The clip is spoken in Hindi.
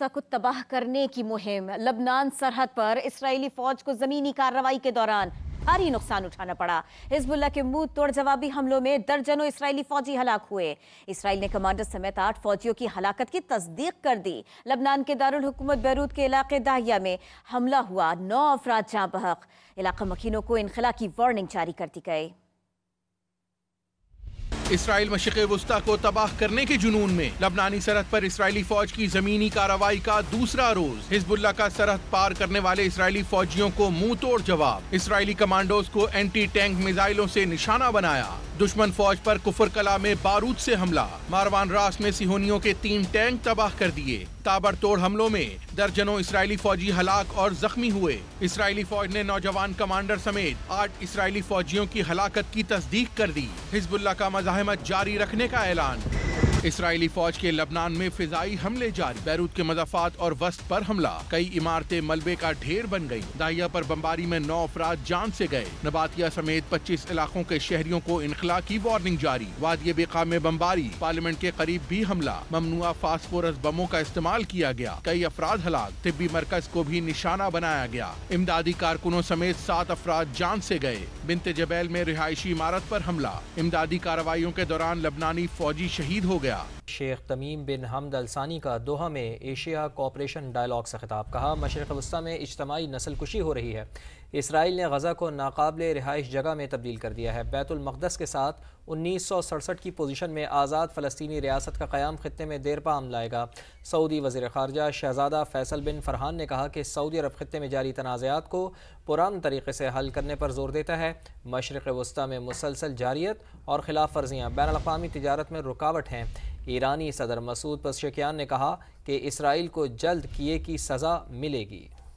व्यवस्था को तबाह करने की मुहिम लबनान सरहद पर इसराइली फौज को जमीनी कार्रवाई के दौरान भारी नुकसान उठाना पड़ा हिजबुल्ला के मुंह तोड़ जवाबी हमलों में दर्जनों इसराइली फौजी हलाक हुए इसराइल ने कमांडर समेत आठ फौजियों की हलाकत की तस्दीक कर दी लबनान के दारुल हुकूमत बैरूत के इलाके दाहिया में हमला हुआ नौ अफराद जहाँ बहक इलाका मकीनों को इनखला की वार्निंग जारी कर दी गई इसराइल मशिक वस्ती को तबाह करने के जुनून में लबनानी सरहद पर इसराइली फौज की जमीनी कार्रवाई का दूसरा रोज हिजबुल्ला का सरहद पार करने वाले इसराइली फौजियों को मुंह तोड़ जवाब इसराइली कमांडोज को एंटी टैंक मिजाइलों से निशाना बनाया दुश्मन फौज पर कुफर कला में बारूद से हमला मारवान रास में सिहोनियों के तीन टैंक तबाह कर दिए ताबड़तोड़ हमलों में दर्जनों इसराइली फौजी हलाक और जख्मी हुए इसराइली फौज ने नौजवान कमांडर समेत आठ इसराइली फौजियों की हलाकत की तस्दीक कर दी हिजबुल्ला का मजामत जारी रखने का ऐलान इसराइली फौज के लबनान में फिजाई हमले जारी बैरूत के मजाफात और वस्त पर हमला कई इमारतें मलबे का ढेर बन गई दाहिया पर बमबारी में नौ अफराद जान से गए नबातिया समेत 25 इलाकों के शहरियों को इनखला की वार्निंग जारी वादिय बेका में बमबारी पार्लियामेंट के करीब भी हमला ममनुआ फास्फोरस बमों का इस्तेमाल किया गया कई अफराद हलाक तिब्बी मरकज को भी निशाना बनाया गया इमदादी कारकुनों समेत सात अफराद जान से गए बिनते जबैल में रिहायशी इमारत पर हमला इमदादी कार्रवाई के दौरान लबनानी फौजी शहीद हो गया किया शेख तमीम बिन हमद अलसानी का दोहा में एशिया कॉपरेशन डायलॉग से खिताब कहा मशरक़ वस्ती में इज्तमाही नस्ल कुशी हो रही है इसराइल ने गजा को नाकबले रिहाइश जगह में तब्दील कर दिया है बैतुलमक़दस के साथ उन्नीस सौ सड़सठ की पोजीशन में आज़ाद फ़लस्तनी रियासत का क़्याम ख़त्े में देर पाम लाएगा सऊदी वजीर खारजा शहजादा फ़ैसल बिन फरहान ने कहा कि सऊदी अरब ख़त्े में जारी तनाज़ात को पुरान तरीके से हल करने पर जोर देता है मशरक़ वस्ती में मुसलसल जारियत और खिलाफ वर्जियाँ बैन अवी तजारत में रुकावट हैं ईरानी सदर मसूद पशकियान ने कहा कि इसराइल को जल्द किए की सज़ा मिलेगी